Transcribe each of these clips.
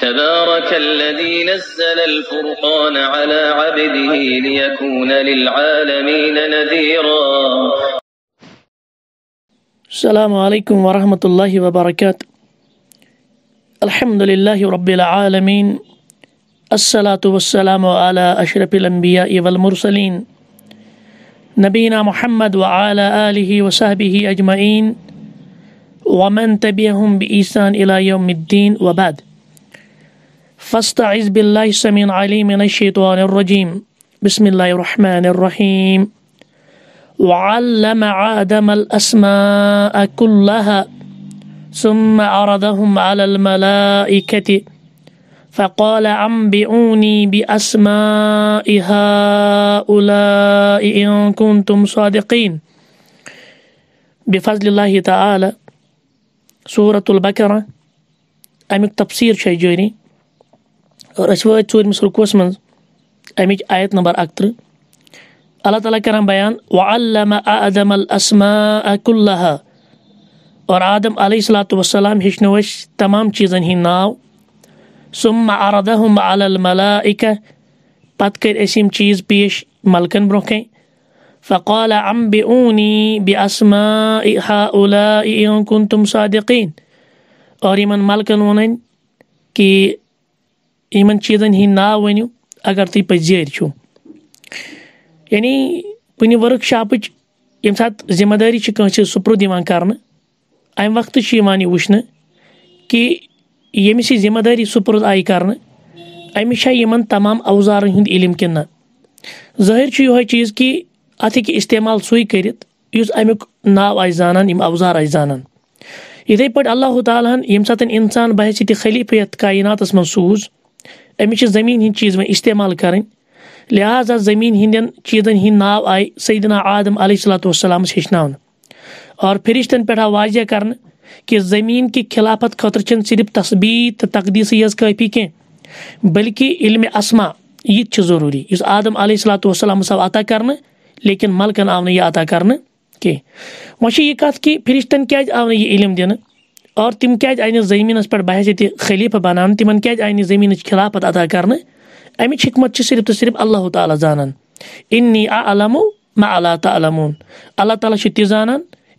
تبارك الذي نزل الفرقان على عبده ليكون للعالمين نذيرا السلام عليكم ورحمة الله وبركاته الحمد لله رب العالمين الصلاة والسلام على أشرف الأنبياء والمرسلين نبينا محمد وعلى آله وصحبه أجمعين ومن تبعهم بإحسان إلى يوم الدين وبعد فاستعذ بالله السميع العليم من الشيطان الرجيم بسم الله الرحمن الرحيم وعلم آدم الأسماء كلها ثم عرضهم على الملائكة فقال أنبئوني بأسماء هؤلاء إن كنتم صادقين بفضل الله تعالى سورة البقرة أمك التفسير شيء جيني اور اس وقت وٲتۍ ژوٗرمِس کوس منٛز اَمِچ آیت نمبر اکتر اللہ تعالیٰ کرم بیان وعلم آدم الاسماء کُلہ اور آدم علیہ السلام ہشنوش تمام چیٖزَن ہی ناو سُم عردہم الملکہ الملائکہ پت کر اسیم چیٖز پیش ملکَن برونٛہہ فقال امبہِ اوٗنی بہِ اسما ہا اولا کُن تم صادقیٖن اور یِمَن ملکَن ووٚنٕنۍ کہِ ناو ؤنِو اگر تُہۍ پٔزیٲرۍ چھُو یعنی کن ورک شاپ یم سات ذمہ داری سپرد کرقت یہ وچن کہ یمس یہ ذمہ دری سپرد آئی کر تمام اوزارن علم کہِ اَتھ ہیٚکہِ چیز سُے کٔرِتھ یُس اَمیُک ناو آسہِ زانان یِم اَوزار آسہِ زانان اتھائی پٲٹھۍ اللہ تعالیٰ یم سات احیثتہ خلیفہ کائنات منٛز سوٗز زٔمیٖن زمین ہند چیز استعمال کریں لہٰذا زمین ہند چیٖزَن ہند ناو آئی سیدنا عادم علیہ صلاۃ وسلام ہیٚچھناونہٕ اور فرشٹن پہ آو واضح کرہ زمین کہ خلافت چھِنہٕ صرف کٲفی کینٛہہ بٔلکہِ کی بلکہ علم تہِ یہ ترویری اس آدم علیہ آو عطا کَرنہٕ لیکن ملکن آو عطا کَتھ کہِ فرشٹن کیٛازِ آو علم دِنہٕ اور تم کز آئینہ زمین پحثیت خلیفہ بنانا کیاز آئنی زمین خلافت ادا کرنے امچ حکمت صرف تو صرف اللہ تعالیٰ زانا ان نی آ عالم و مل تعم اللہ تعالیٰ چہ زان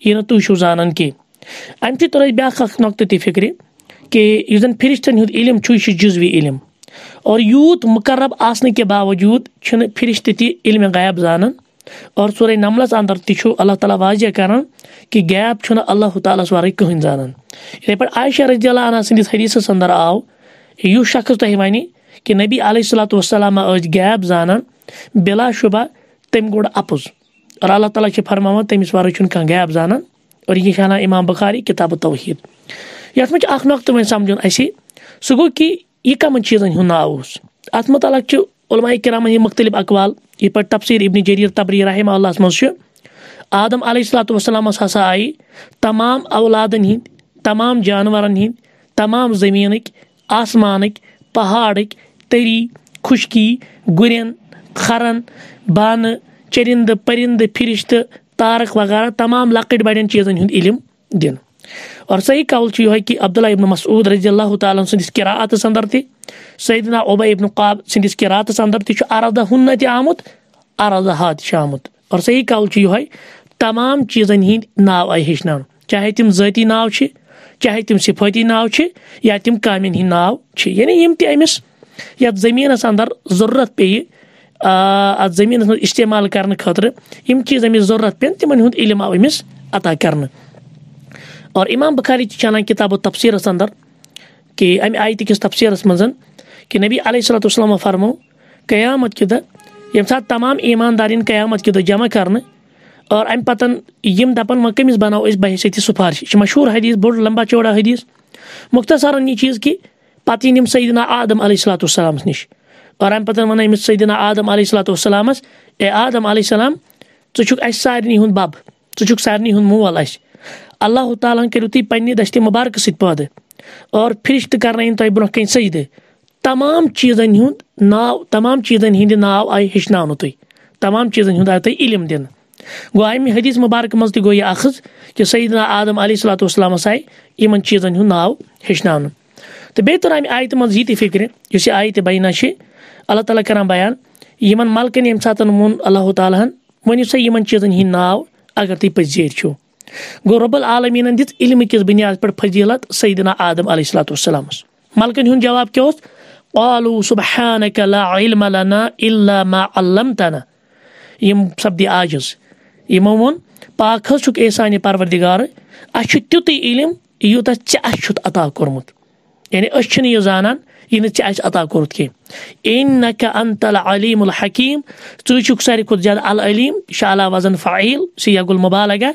یہ تانا كی امہ سی ترجیح بایا نقطہ تہ فکر کہ اس فرشتن ہند علم جزوی علم اور یوت مقرب آسنے کے باوجود چھ فرشتہ تی علم غیب زانان اور سورہ نملس تہ اللہ تعالیٰ واضح کران کہ گیپ اللہ تعالیس ورائی کہین جانا یعنی پہ عائشہ رضی اللہ عنہ سندس حدیثس اندر آو یہ شخص کہ نبی علیہ صلاۃ و السلامہ گیپ گی بلا شبہ تم گوڑ اور اللہ تعالیٰ فرما تمس گیپ زانن اور یہ یہاں امام بخاری کتاب توحید یعنی مجھ اخ نقطہ ون سمجھن اسہ سہ گو کہ یہ کمن چیزن ہند اس ات متعلق علماء عمرہ ہند مختلف اقوال یہ پہ تفسیر ابن جریر تبری رحمہ اللہ آدم علیہ السلّۃ وسلمس ہسا آئی تمام اولادن ہند تمام جانورن ہند تمام زمینک آسمانک پہاڑک تری خشکی گرین کھرن بانہ چرند پریند فرشت تارک وغیرہ تمام لکٹ بڑین چیزن ہند علم دن اور صحیح قول یہ کہ عبداللہ ابن مسعود رضی اللہ تعالیٰ سندس کتس اندر تے سیدنا عبی ابن قاب سندس قرعت اندر تو اردہ ہن تہ آمت اردہ ت آمت اور صحیح یہ تمام چیزن ہند ناو آئی ہچن چاہے تم ذاتی ناو چاہے تم صفاتی ناو یا تم کا ہند ناو یعنی یم تمس یت زمینس اندر ضرورت پی ات زمینس زمین استعمال کرنے خاطر یم چیز امس ضرورت پین تمن ہند علم آو امس عطا کرنے اور امام بخاری تھی کتاب و تفسیرس اندر کہ امہ آ کس تفسیرس مز کہ نبی علیہ صلاۃ صلاح فرمو قیامت کے دہ یم یعنی سات تمام ایماندار قیامت کے دہ جمع کر کمس بناو اس بحثیت سفارش یہ مشہور حدیث بڑ لمبا چوڑا حدیث مختصر یہ چیز کہ پتہ یم سیدنا عدم علیہ صلاۃ السلام نش اور پتن ویس امس سیدنا عدم علیہ صلاۃ السلام اے عدم علیہ السلام ٹک اس بب کھ سارے ہند مول اس اللہ تعالیٰ کرو تھی پنہ دستہ مبارک ست پیدے اور فرشت کرن تہ بروہ کن سجدہ تمام چیزن ناو تمام چیزن ہند نو آئی تمام چیزن آئی علم دن گو امہ حدیث مبارک مز تہ اخذ کہ سعید نہ عدم علیہ صلاح السلام آئی ان چیز آیتہِ منٛز یہِ تہِ فِکرِ یہ یہِ اس آیت چھِ اللہ تعالیٰ کرنا بیان نم ملکن یم سات ووٚن اللہ تعالیٰ ؤنِو سا ان ہِنٛدۍ ناو اگر تھی پذیرو گوٚو العالمین دس علم کس بنیاد پہ فضیلت سعید نا عدم علیہ السلام ملکن جواب اوس قالوا سبحانك لا علم لنا ما علمتنا يم علو سبحان سپد عاجز واقعہ یہ پروردار اسچھ تیت علم یوتہ یس عطا کورمت یعنی زانان یہ ناس عطا كورت انت العلیم الحکیم تو یوك ساری کہ زیادہ العلیم یہ وزن فعیل فاعیل سیغ المبالگہ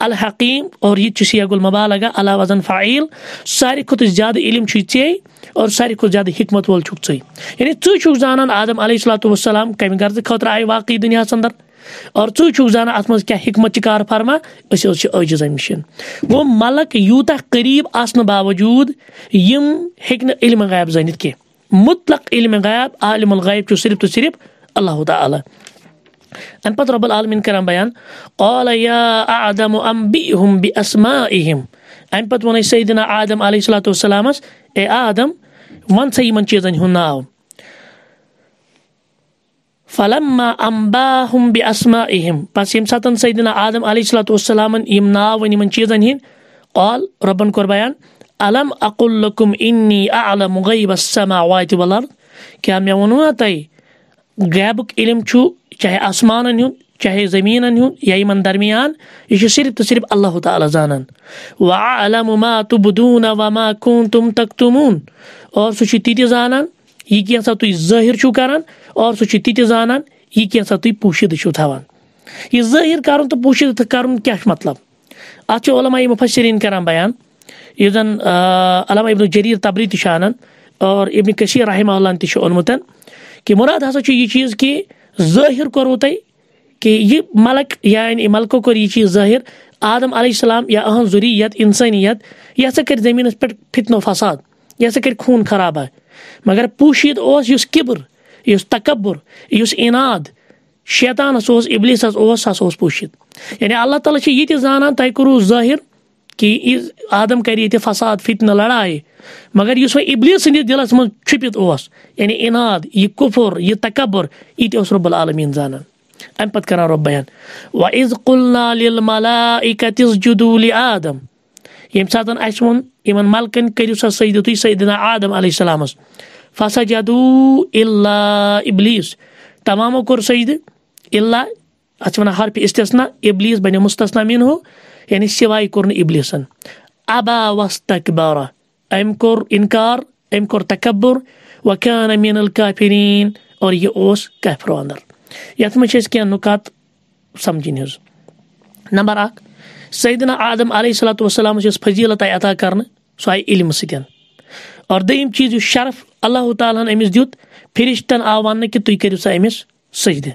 اور یہ سیغ المبالگہ علیہ وزن فاعل ساری کہ زیادہ علم ٹھے اور ساری کہ زیادہ حکمت وول ٹھئی یعنی ٹوکھ زان آدم علیہ السلام کم گرد خطر آئی واقعی دنیا اندر اور ژٕ چھُکھ زانان اَتھ منٛز کیٛاہ حکمت چھِ کار فرما أسۍ حظ چھِ عٲجِز اسجزا مشن گو ملک آسنہٕ باوجوٗد یِم ہیٚکہِ نہٕ علم غیب زٲنِتھ کینٛہہ مطلق علم غیب عالم الغیب چھُ صرف تہٕ صرف اللہ تعالیٰ اَمہِ پَتہٕ رۄب العالمیٖن کَران بیان اَمہِ پَتہٕ ووٚن اَسہِ سنہ عدم علیہ السلام اے آدم وَن سا یِمَن چیٖزَن ہُنٛد ناو فلما امبا باسمائهم پس یم ساتن سیدنا آدم علیہ السلام ناؤن چیزن ہن قال ربن بیان الم اقل انی اعلم غیب السماوات والارض قربیا علامی وات وا تیب علم چھو چاہے آسمانن ہن چاہے زمینن ہن یا درمیان یہ صرف تو صرف اللہ تعالی زانن وعلم ما تبدون وما كنتم تمون اور سہت زانن یہ کیٛاہ سا تُہۍ ظٲہِر چھُو کَران اور سُہ چھُ تہِ زانان یہِ کیٛاہ سا تُہۍ پوٗشِد چھُو تھاوان یہِ ظٲہِر کَرُن تہٕ پوٗشِد کَرُن کیٛاہ چھُ مطلب اَتھ چھِ علماء یِم مُفسریٖن کَران بیان یُس زَن علامہ ابن جریٖر تبری تہِ چھُ اَنان اور ابن کٔشیٖر رحمہ اللہ تہِ چھُ اوٚنمُت کہِ مُراد ہسا چھُ یہِ چیٖز کہِ ظٲہِر کوٚروٕ تۄہہِ کہِ یہِ مَلک یعنی مَلکو کوٚر یہِ چیٖز ظٲہِر آدم علیہ السلام یا أہنٛز ضروٗریت اِنسٲنیت یہِ ہسا کٔرۍ زٔمیٖنَس پٮ۪ٹھ فِتنو فساد یہ ہسا کر خون خرابہ مگر پوشی اس کبر اس تقبر اسیانس ابلس سا ہسا اوس پوشید یعنی اللہ تعالیٰ یہ زانان تۄہہِ کورو ظٲہِر کہِ آدم کَرِ ییٚتہِ فساد فِتنہٕ لڑایہِ مگر یُس وۄنۍ اِبلیٖس سٕنٛدِس دِلَس منٛز چھُپِتھ اوس یعنی اِناد یہِ یہِ کُفُر انع یہ کپر یہ تقبر یہ تب العالمین زانا امہ پہ ربین و عزق الملائی آدم ییٚمہِ ساتہٕ اَسہِ ووٚن یِمَن ملکن کٔرِو سا سجدٕ تُہۍ سیدنا آدم علیہ السلامَس فسا جدوٗ اللہ اِبلیٖس تمامو کوٚر سجدٕ اللہ اتر ون حرف اصطنہ ابلیس بنے مستہ امین ہُوہ یعنی کوٚر نہٕ اِبلیٖسَن ابا أمۍ أمۍ کوٚر کوٚر اِنکار تکبُر امر انکار الکافریٖن اور یہِ اوس کیفرو او یَتھ منٛز چھِ أسۍ کینٛہہ نُکات سَمجھِنۍ حز نمبر اَکھ سیدنا آدم علیہ صلاۃ وسلام یس فضیلت آئی عطا کر سہ آئی علم ستین اور دم چیز شرف اللہ تعالیٰ ہن امس فرشتن آو ون کہ تھی کرو سا امس سجد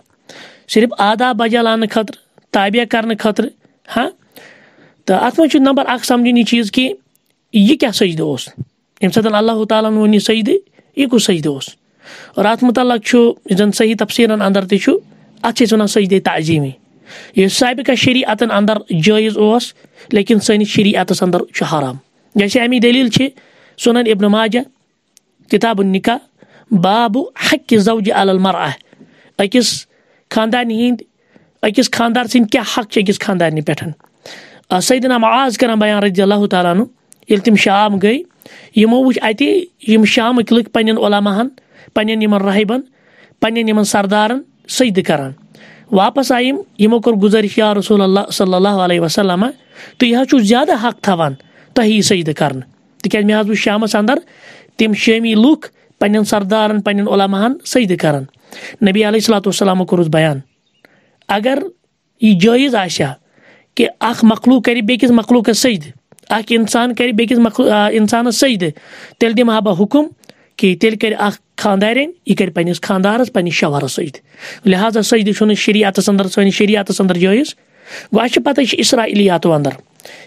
صرف آداب بجا لانہ خاطر تابہ کرنے خاطر ہاں تو ات مجھ نمبر اک یہ چیز کہ یہ کیا ییٚمہِ ساتہٕ اللہ تعالیٰ وون یہ سجد یہ کس سجد اور اور ات متعلق صحیح تفسیر اندر أسۍ و سجدے تعظیمی یہ یعنی سابقہ شریعتن اندر جائز اوس لیکن سنس شریعت اندر حرام جیسے امی دلیل سنان ابن ماجہ کتااب النکا باب حقہ زوج المراح اکس خاندان ہند اکس خاندار حق حقس خاندانہ پہن سید نامہ آز کر بیان رضی اللہ تعالیٰ ہن تم شام گے ہم وے یہ شامک لک پین علامہ پن راہبن پن سردار سید کر واپس آئم کز یا رسول اللہ صلی اللہ علیہ وسلم تو یہ زیادہ حق تھوان تہ سجد کر تک میں و شام اندر تم شیمی لوک پین سردارن پن علامہ سجد کر نبی علیہ الات و کورس بیان اگر یہ جائز آشا کہ اخ مخلوق کری بیس مخلوق سجد اخ انسان انسان سجد تیل دم ہا بہ حکم کہ تیل کردار یہ کرس خاندارس شریعتَس سہذا جٲیِز گوٚو اندر چھِ اندر یہِ گو اِسرایلیاتو ودر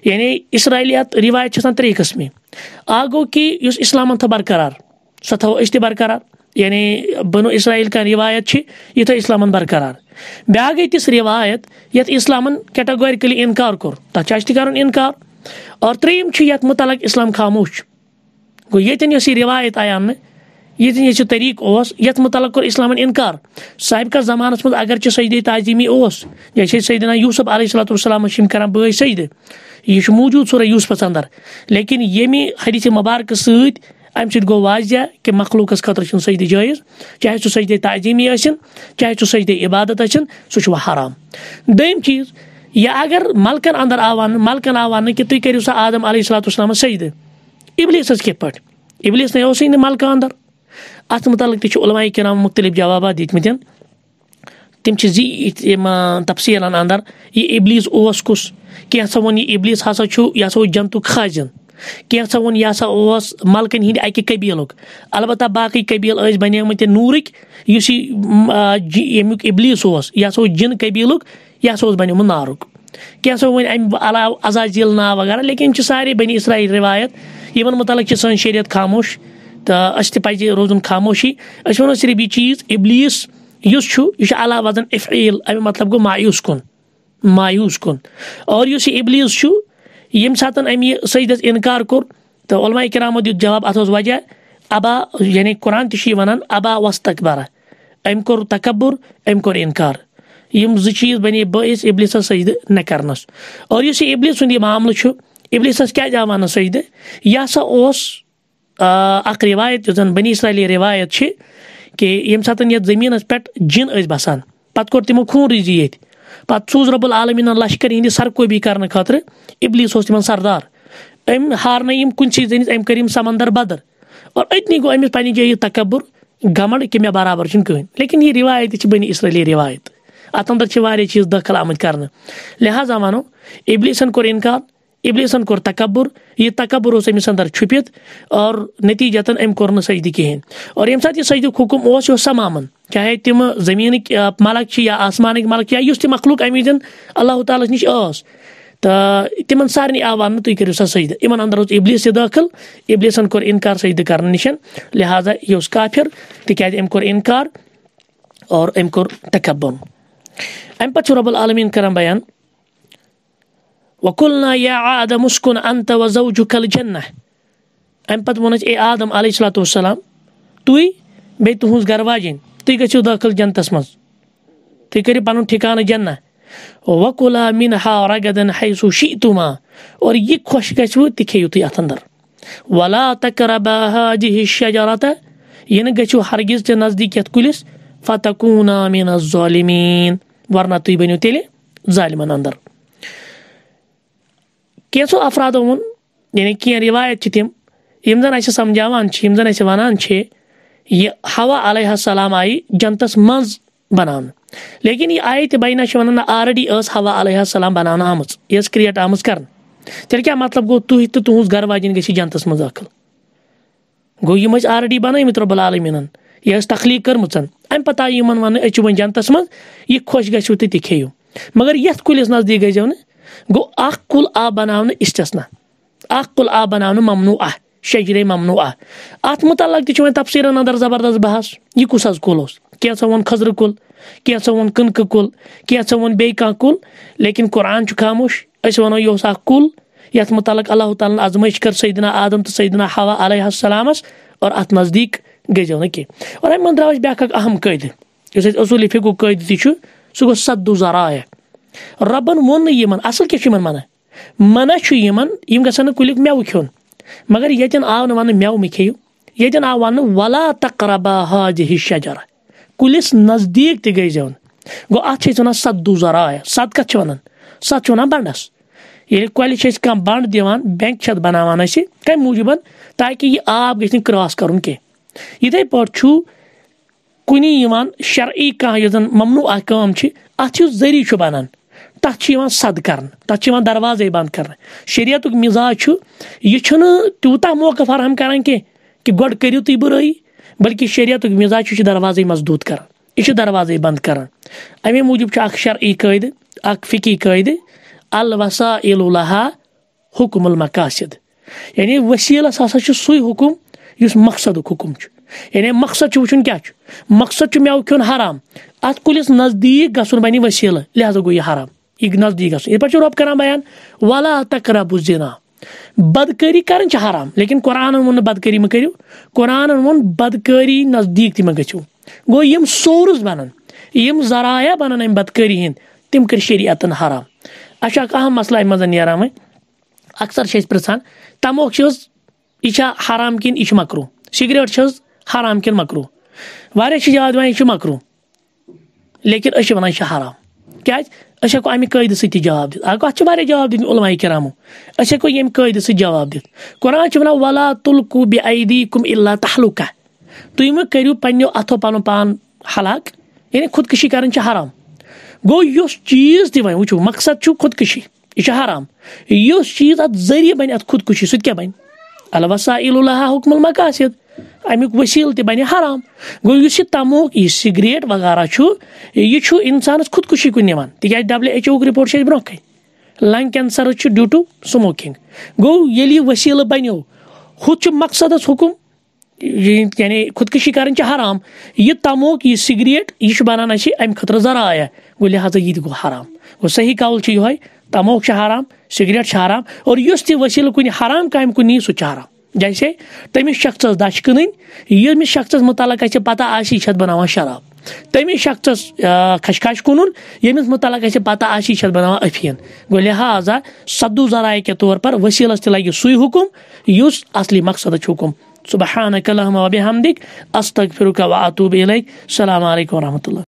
یعنی چھِ روایت سے قٕسمہِ قسم گوٚو گو کہ اسلام تھو برقرار سو تھو اس تہِ برقرار یعنی بنو اصراحیل کوایت کی یہ تھو اس برقرار کیٹَگورِکٔلی گئی تس روایت اسلامن اَسہِ انکار کَرُن انکار اور تریم یَتھ متعلق اسلام خاموش گوٚو ییٚتٮ۪ن یۄس یہِ رِوایت آیہِ اَننہٕ ییٚتٮ۪ن یہِ چھُ طریٖقہٕ اوس یَتھ مُتعلق کوٚر اِسلامَن اِنکار سابقہ زَمانَس منٛز اگر چھِ سجدے تعظیٖمی اوس جیسے سیدنا أسۍ یوٗسُف علیہ صلاۃ السلامَس چھِ یِم کَران بٲے سجدٕ یہِ چھُ موٗجوٗد سورُے یوٗسفَس اَندَر لیکِن ییٚمہِ حدیثہِ مُبارکہٕ سۭتۍ اَمہِ سۭتۍ گوٚو واضح کہِ مخلوٗقَس خٲطرٕ چھُنہٕ سجدٕ جٲیِز چاہے سُہ سجدے تعظیٖمی ٲسِن چاہے سُہ سجدے عبادت ٲسِن سُہ چھُ وۄنۍ حرام دوٚیِم چیٖز یا اگر مَلکَن اَندَر آو وَنہٕ مَلکَن آو وَنہٕ کہِ تُہۍ کٔرِو سا آدم علیہ صلاۃ السلامَس سجدٕ اِبلیٖسَس کِتھ پٲٹھۍ اِبلیٖس نَے اوسُے نہٕ مَلکہٕ اَندَر اَتھ مُتعلِق تہِ چھُ علمایہِ کِرام مُختلِف جوابات دِتمٕتۍ تِم چھِ زِٹھۍ یِم تفصیٖلَن اَندَر یہِ اِبلیٖس اوس کُس کینٛہہ ہَسا ووٚن یہِ اِبلیٖس ہَسا چھُ یہِ ہَسا اوس جنتُک خاجِن کینٛہہ ہَسا ووٚن یہِ ہَسا اوس مَلکَن ہِنٛدِ اَکہِ قبیٖلُک البتہ باقٕے قبیٖل ٲسۍ بَنیمٕتۍ نوٗرٕکۍ یُس یہِ جی، ییٚمیُک اِبلیٖس اوس یہِ ہَسا اوس جِن قبیٖلُک یہِ ہَسا اوس بَنیومُت نارُک کینٛہہ سو وۄنۍ اَمہِ علاوٕ عزازیٖل ناو وغیرہ لیکِن چھِ سارے بَنی اِسرایل رِوایت یِمَن مُتعلق چھِ سٲنۍ شریعت خاموش تہٕ اَسہِ تہِ پَزِ روزُن خاموشی أسۍ وَنو صرف یہِ چیٖز اِبلیٖس یُس چھُ یہِ چھُ علاوٕ وَزَن اِفعیٖل اَمیُک مطلب گوٚو مایوٗس کُن مایوٗس کُن اور یُس یہِ اِبلیٖس چھُ ییٚمہِ ساتہٕ أمۍ یہِ سٔجدَس اِنکار کوٚر تہٕ علماء کِرامو دیُت جواب اَتھ اوس وجہ اَبا یعنی قرآن تہِ چھُ یہِ وَنان اَبا وَستَقبَرا أمۍ کوٚر تکبُر أمۍ کوٚر اِنکار یم زیز بنے بس سجدٕ نہ کَرنَس اور چھُ یہ کیٛازِ آو وَنان سجدٕ یہِ منس اوس اَکھ رِوایت روایت زن بنی زٔمیٖنَس روایت جِن کہ بَسان سات زمین تِمو بسان پہ ییٚتہِ خون پہ سوزرب العالمیٖنَن لشکر یِہِنٛدِ سرکوبی کرنے خاطر ابلس تِمَن سردار ام ہارن کن سی زینس ام سمندر بدر أمِس اتنی گو یہِ تکبُر گمنڈ کہ مےٚ برابر یہِ لیکن یہ روایت بنی اصر روایت اتن اندر واریاہ چیز دخل آمت کر لہذا ونو ابلیسن کور انکار ابلیسن کور تکبر یہ تکبر امس اندر چھپت اور نتیجت سجدہ کہین اور سات سک حکم اس سمامن چاہے تم زمینک ملک یا آسمانک ملک یا اس مخلوق اموزن اللہ تعالیٰ نش تو تمہ سارے سجدہ کمن اندر اس ابلیس ابلیسن کور انکار سجدہ کر نشن لہٰذا یہ اس کافر تک کور انکار اور ام کور تکبر امہ پتہ رب العالمین کر بیان یا آدم نا انت و زو امہ پتہ امس اے آدم علیہ والسلام السلام تی تہنس گھر واجین تی گھو داخل جنتس من ترو پن ٹھکانہ جن وکلامین شیت ما او یہ خوش ولا تھیو تندر ولاتہ کربہ شہ جاتا یہ گو ہرگز تہ نزدیک کلس فتح من الظالمین ورنہ تُہۍ بنو تیٚلہِ ظالم اندر کینٛژھو افرادو ووٚن یعنی اَسہِ روایت چھِ یِم زَن اَسہِ وَنان چھِ یہ ہوا علیہ السلام آئی جنتس مز بن لیکن یہ آئی تب بینہ ون آلریڈی ہوا علیہ السلام یہِ ٲس کرٹ آمٕژ کَرنہٕ تیٚلہِ کیا مطلب گو تھی تو تنس گھر وایعین گی جنتس من دخل گو اِس آلریڈی بنب العالمیٖنَن یہ تخلیق کرم ام پتہ آئی وۄنۍ ون جنتس من خوش گسو تو تہِ کھیو مگر یہ کلس نزدیک گئی نو اخ آن اجٹس نا اخ کل آن ممنو آ شر ممنو آ ات متعلق تین تفسیرا اندر زبردست بحث یہ کس حسل کُل ٹھہ ووٚن کل کُل ھا ووٚن بیٚیہِ کانٛہہ کُل لیکن قرآن خاموش اوس یہ کل یت متعلق اللہ تعالیٰ ازمائش کر سیدنا آدم تو سیدنا ہوا علیہ السلامَس اور ات نزدیک گٔژھزیو نہٕ کینٛہہ اور اَمہِ منٛز درٛاو اَسہِ بیٛاکھ اَکھ اَہم قٲیدٕ یُس اَسہِ اصوٗلی فِکو قٲیدٕ تہِ چھُ سُہ گوٚو سَدو ذرایہِ رۄبَن ووٚن نہٕ یِمَن اَصٕل کیٛاہ چھُ یِمَن وَنان مَنا چھُ یِمَن یِم گژھن نہٕ کُلیُک مٮ۪وٕ کھیوٚن مگر ییٚتٮ۪ن آو نہٕ وَننہٕ مٮ۪وٕ مہٕ کھیٚیِو ییٚتٮ۪ن آو وَننہٕ وَلا تقربا حاج ہِش شَجَر کُلِس نزدیٖک تہِ گٔے زیٚون گوٚو اَتھ چھِ أسۍ وَنان سَدو ذرایہِ سَد کَتھ چھِ وَنان سَد چھِ وَنان بَنڈَس ییٚلہِ کۄلہِ چھِ أسۍ کانٛہہ بَنٛڈ دِوان بٮ۪نٛک چھِ اَتھ بَناوان یہِ کَمہِ موٗجوٗب تاکہِ یہِ آب گژھِ نہٕ کرٛاس کَرُن کینٛہہ یِتھَے پٲٹھۍ چھُ کُنی یِوان شرعی کانٛہہ یُس زَن ممنوٗع اکھ کٲم چھِ اَتھ یُس ذٔریعہِ چھُ بَنان تَتھ چھِ یِوان سَد کَرنہٕ تَتھ چھِ یِوان دروازَے بنٛد کَرنہٕ شریعتُک مِزاج چھُ یہِ چھُنہٕ تیوٗتاہ موقعہٕ فراہم کَران کینٛہہ کہِ گۄڈٕ کٔرِو تُہۍ بُرٲیی بٔلکہِ شریعتُک مِزاج چھُ یہِ چھُ دروازَے مضبوٗط کَران یہِ چھُ دروازَے بنٛد کَران اَمے موٗجوٗب چھُ اَکھ شرعی قٲیدٕ اَکھ فِکی قٲیدٕ الوسا الحا حُکُم المقاصِد یعنی ؤسیٖلَس ہَسا چھُ سُے حُکُم یُس مقصدُک حُکُم چھُ یعنی مقصد چھُ وٕچھُن کیٛاہ چھُ مقصد چھُ مٮ۪وٕ کھیوٚن حرام اَتھ کُلِس نزدیٖک گژھُن بَنہِ ؤسیٖلہٕ لِہٰذا گوٚو یہِ حرام یہِ نزدیٖک گژھُن یِتھ پٲٹھۍ چھُ رۄب کَران بیان وَلا تقرب زِنا بدکٲری کَرٕنۍ چھِ حرام لیکِن قۄرانَن ووٚن نہٕ بدکٲری مہٕ کٔرِو قۄرانَن ووٚن بدکٲری نزدیٖک تہِ مہٕ گٔژھِو گوٚو یِم سورُس بَنَن یِم ذرایا بَنَن اَمہِ بدکٲری ہِنٛدۍ تِم کٔرۍ شریعتَن حرام اَسہِ چھُ اَکھ اَہم مسلہٕ اَمہِ منٛز نیران وۄنۍ اَکثر چھِ أسۍ پِرٛژھان تَموکھ چھِ حظ یہ حرام کن یہ مکرو سگریٹ چز حرام کن مکرو وار یہ مکرو لیکن اچھے واقع حرام کس ہو امک قید سواب دیا جواب علماء جواب دلائی کرمو وَنان قواب تُلکو بے عیدی کُم اللہ کٔرِو ترو اَتھو پَنُن پان حلاق یعنی خودکشی چھِ حرام چیٖز چیز وۄنۍ وٕچھو مقصد خودکشی یہ حرام بَنہِ چیز خودکٔشی بن خودکشی سہ بن الوسا اللہ حکم المقاصد امیک ورسل تنہی حرام گوس یہ تموک یہ سگریٹ وغیرہ یہ خودکشی کن نا ڈبلیو ایچ او ہک رپورٹ برہن lung cancer due to smoking گو یل یہ ورسل بنی ہوت مقصد حکم خودکشی کریں حرام یہ تموک یہ سگریٹ یہ بنانے امہ خطر ذرائع گو لہذا یہ ترام صحیح قول تموک حرام سگریٹ حرام اور اس وسیل کن حرام کام کن نی سہ حرام جیسے تمس شخص دچ یمس شخص متعلق اہس پتہ یہ بنا شراب تمس شخص خشخش کن یمس متعلق اہس پتہ یہ بنا افین گو لہٰذا سدو ذرائع کے طور پر وسیلس تہ لگہ سی اس اصلی مقصد حکم صبح الحمۃ استغفرک و اطوب علیک السلام علیکم و رحمۃ اللہ